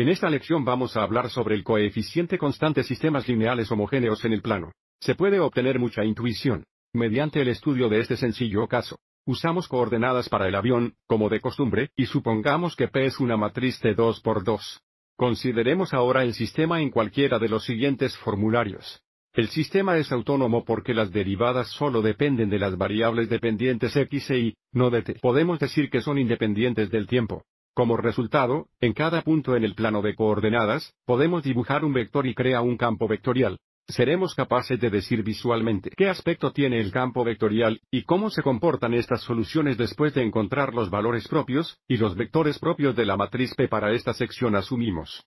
En esta lección vamos a hablar sobre el coeficiente constante sistemas lineales homogéneos en el plano. Se puede obtener mucha intuición mediante el estudio de este sencillo caso. Usamos coordenadas para el avión, como de costumbre, y supongamos que P es una matriz de 2 por 2. Consideremos ahora el sistema en cualquiera de los siguientes formularios. El sistema es autónomo porque las derivadas solo dependen de las variables dependientes x e y, no de t. Podemos decir que son independientes del tiempo. Como resultado, en cada punto en el plano de coordenadas, podemos dibujar un vector y crea un campo vectorial. Seremos capaces de decir visualmente qué aspecto tiene el campo vectorial, y cómo se comportan estas soluciones después de encontrar los valores propios, y los vectores propios de la matriz P para esta sección asumimos.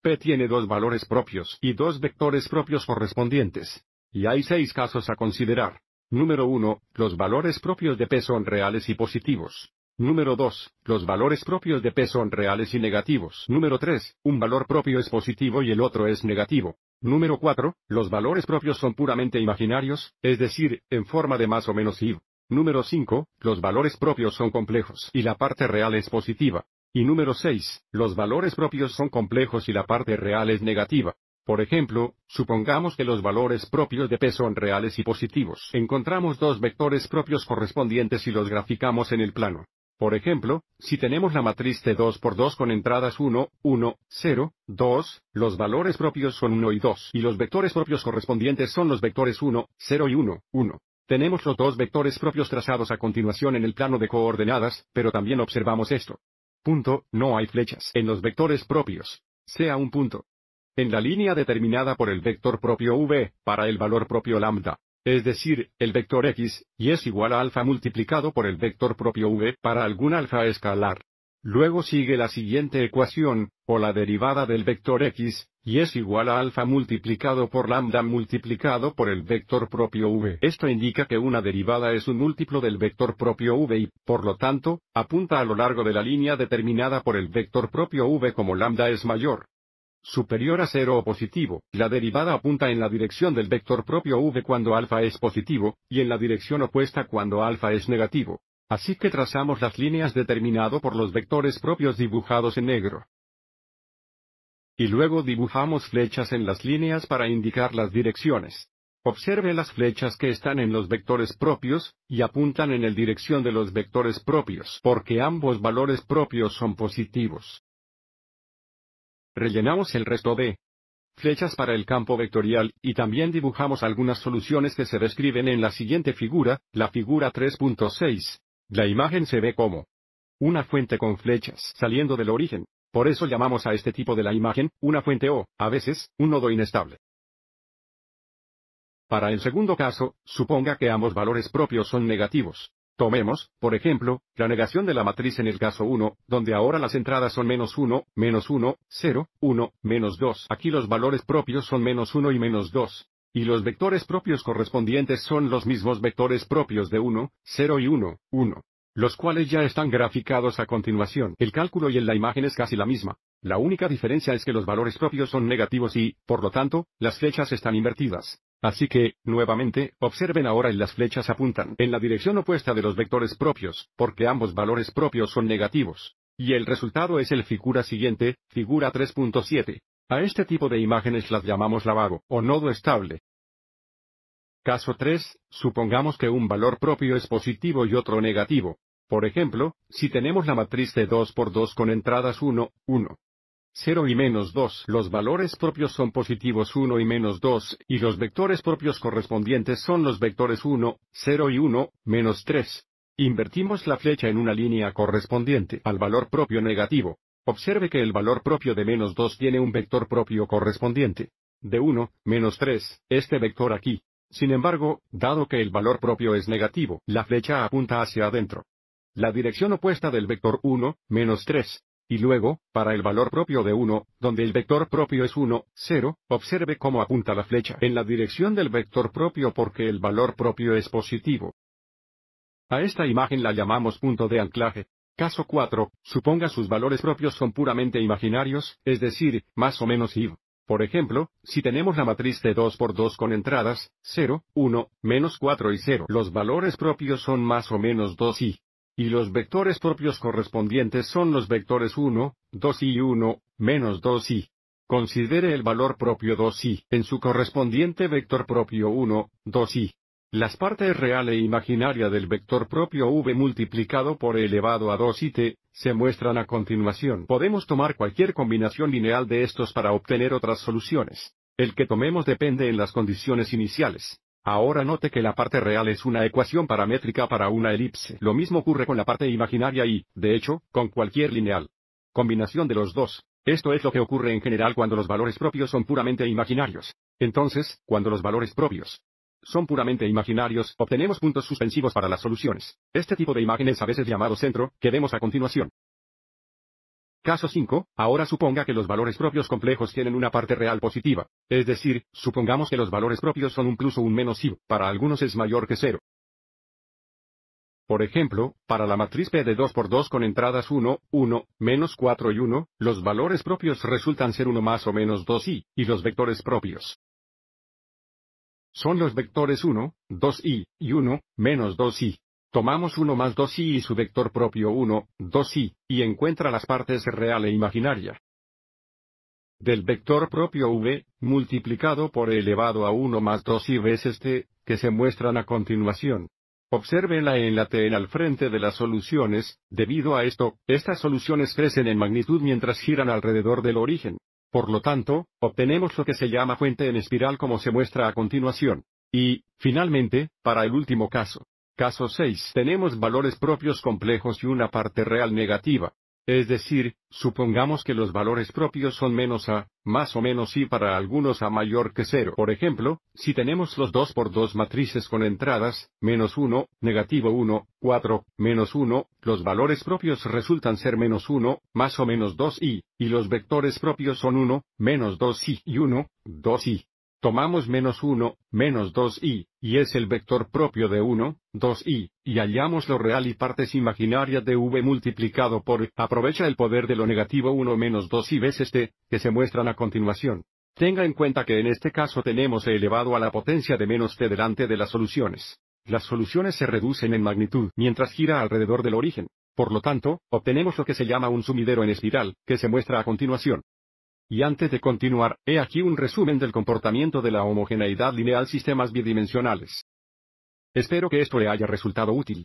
P tiene dos valores propios y dos vectores propios correspondientes. Y hay seis casos a considerar. Número 1. Los valores propios de P son reales y positivos. Número 2. Los valores propios de P son reales y negativos. Número 3. Un valor propio es positivo y el otro es negativo. Número 4. Los valores propios son puramente imaginarios, es decir, en forma de más o menos I. Número 5. Los valores propios son complejos y la parte real es positiva. Y número 6. Los valores propios son complejos y la parte real es negativa. Por ejemplo, supongamos que los valores propios de P son reales y positivos. Encontramos dos vectores propios correspondientes y los graficamos en el plano. Por ejemplo, si tenemos la matriz de 2 por 2 con entradas 1, 1, 0, 2, los valores propios son 1 y 2 y los vectores propios correspondientes son los vectores 1, 0 y 1, 1. Tenemos los dos vectores propios trazados a continuación en el plano de coordenadas, pero también observamos esto. Punto, no hay flechas en los vectores propios. Sea un punto. En la línea determinada por el vector propio v, para el valor propio lambda, es decir, el vector x, y es igual a alfa multiplicado por el vector propio v para algún alfa escalar. Luego sigue la siguiente ecuación, o la derivada del vector x, y es igual a alfa multiplicado por lambda multiplicado por el vector propio v. Esto indica que una derivada es un múltiplo del vector propio v y, por lo tanto, apunta a lo largo de la línea determinada por el vector propio v como lambda es mayor superior a cero o positivo, la derivada apunta en la dirección del vector propio v cuando alfa es positivo, y en la dirección opuesta cuando alfa es negativo. Así que trazamos las líneas determinado por los vectores propios dibujados en negro. Y luego dibujamos flechas en las líneas para indicar las direcciones. Observe las flechas que están en los vectores propios, y apuntan en el dirección de los vectores propios porque ambos valores propios son positivos rellenamos el resto de flechas para el campo vectorial y también dibujamos algunas soluciones que se describen en la siguiente figura, la figura 3.6. La imagen se ve como una fuente con flechas saliendo del origen. Por eso llamamos a este tipo de la imagen, una fuente o, a veces, un nodo inestable. Para el segundo caso, suponga que ambos valores propios son negativos. Tomemos, por ejemplo, la negación de la matriz en el caso 1, donde ahora las entradas son menos 1, menos 1, 0, 1, menos 2. Aquí los valores propios son menos 1 y menos 2. Y los vectores propios correspondientes son los mismos vectores propios de 1, 0 y 1, 1. Los cuales ya están graficados a continuación. El cálculo y en la imagen es casi la misma. La única diferencia es que los valores propios son negativos y, por lo tanto, las flechas están invertidas. Así que, nuevamente, observen ahora y las flechas apuntan en la dirección opuesta de los vectores propios, porque ambos valores propios son negativos. Y el resultado es el figura siguiente, figura 3.7. A este tipo de imágenes las llamamos lavado o nodo estable. Caso 3. Supongamos que un valor propio es positivo y otro negativo. Por ejemplo, si tenemos la matriz de 2 por 2 con entradas 1, 1, 0 y menos 2. Los valores propios son positivos 1 y menos 2, y los vectores propios correspondientes son los vectores 1, 0 y 1, menos 3. Invertimos la flecha en una línea correspondiente al valor propio negativo. Observe que el valor propio de menos 2 tiene un vector propio correspondiente. De 1, menos 3, este vector aquí. Sin embargo, dado que el valor propio es negativo, la flecha apunta hacia adentro. La dirección opuesta del vector 1, menos 3, y luego, para el valor propio de 1, donde el vector propio es 1, 0, observe cómo apunta la flecha en la dirección del vector propio porque el valor propio es positivo. A esta imagen la llamamos punto de anclaje. Caso 4, suponga sus valores propios son puramente imaginarios, es decir, más o menos IV. Por ejemplo, si tenemos la matriz de 2 por 2 con entradas, 0, 1, menos 4 y 0, los valores propios son más o menos 2 i y los vectores propios correspondientes son los vectores 1, 2 y 1, menos 2 i Considere el valor propio 2 i en su correspondiente vector propio 1, 2 i Las partes real e imaginaria del vector propio v multiplicado por e elevado a 2 y t, se muestran a continuación. Podemos tomar cualquier combinación lineal de estos para obtener otras soluciones. El que tomemos depende en las condiciones iniciales. Ahora note que la parte real es una ecuación paramétrica para una elipse. Lo mismo ocurre con la parte imaginaria y, de hecho, con cualquier lineal. Combinación de los dos. Esto es lo que ocurre en general cuando los valores propios son puramente imaginarios. Entonces, cuando los valores propios son puramente imaginarios, obtenemos puntos suspensivos para las soluciones. Este tipo de imágenes a veces llamado centro, que vemos a continuación. Caso 5, ahora suponga que los valores propios complejos tienen una parte real positiva. Es decir, supongamos que los valores propios son un plus o un menos i, para algunos es mayor que cero. Por ejemplo, para la matriz P de 2 por 2 con entradas 1, 1, menos 4 y 1, los valores propios resultan ser 1 más o menos 2i, y los vectores propios son los vectores 1, 2i, y 1, menos 2i. Tomamos 1 más 2i y su vector propio 1, 2i, y encuentra las partes real e imaginaria. Del vector propio v, multiplicado por e elevado a 1 más 2i veces este, t, que se muestran a continuación. Obsérvenla en la t en al frente de las soluciones, debido a esto, estas soluciones crecen en magnitud mientras giran alrededor del origen. Por lo tanto, obtenemos lo que se llama fuente en espiral como se muestra a continuación. Y, finalmente, para el último caso, Caso 6. Tenemos valores propios complejos y una parte real negativa. Es decir, supongamos que los valores propios son menos a, más o menos i para algunos a mayor que 0. Por ejemplo, si tenemos los 2 por 2 matrices con entradas, menos 1, negativo 1, 4, menos 1, los valores propios resultan ser menos 1, más o menos 2 i y los vectores propios son 1, menos 2 i y 1, 2 i tomamos menos 1, menos 2i, y es el vector propio de 1, 2i, y hallamos lo real y partes imaginarias de v multiplicado por, aprovecha el poder de lo negativo 1 menos 2i veces t, que se muestran a continuación. Tenga en cuenta que en este caso tenemos e elevado a la potencia de menos t delante de las soluciones. Las soluciones se reducen en magnitud mientras gira alrededor del origen. Por lo tanto, obtenemos lo que se llama un sumidero en espiral, que se muestra a continuación. Y antes de continuar, he aquí un resumen del comportamiento de la homogeneidad lineal sistemas bidimensionales. Espero que esto le haya resultado útil.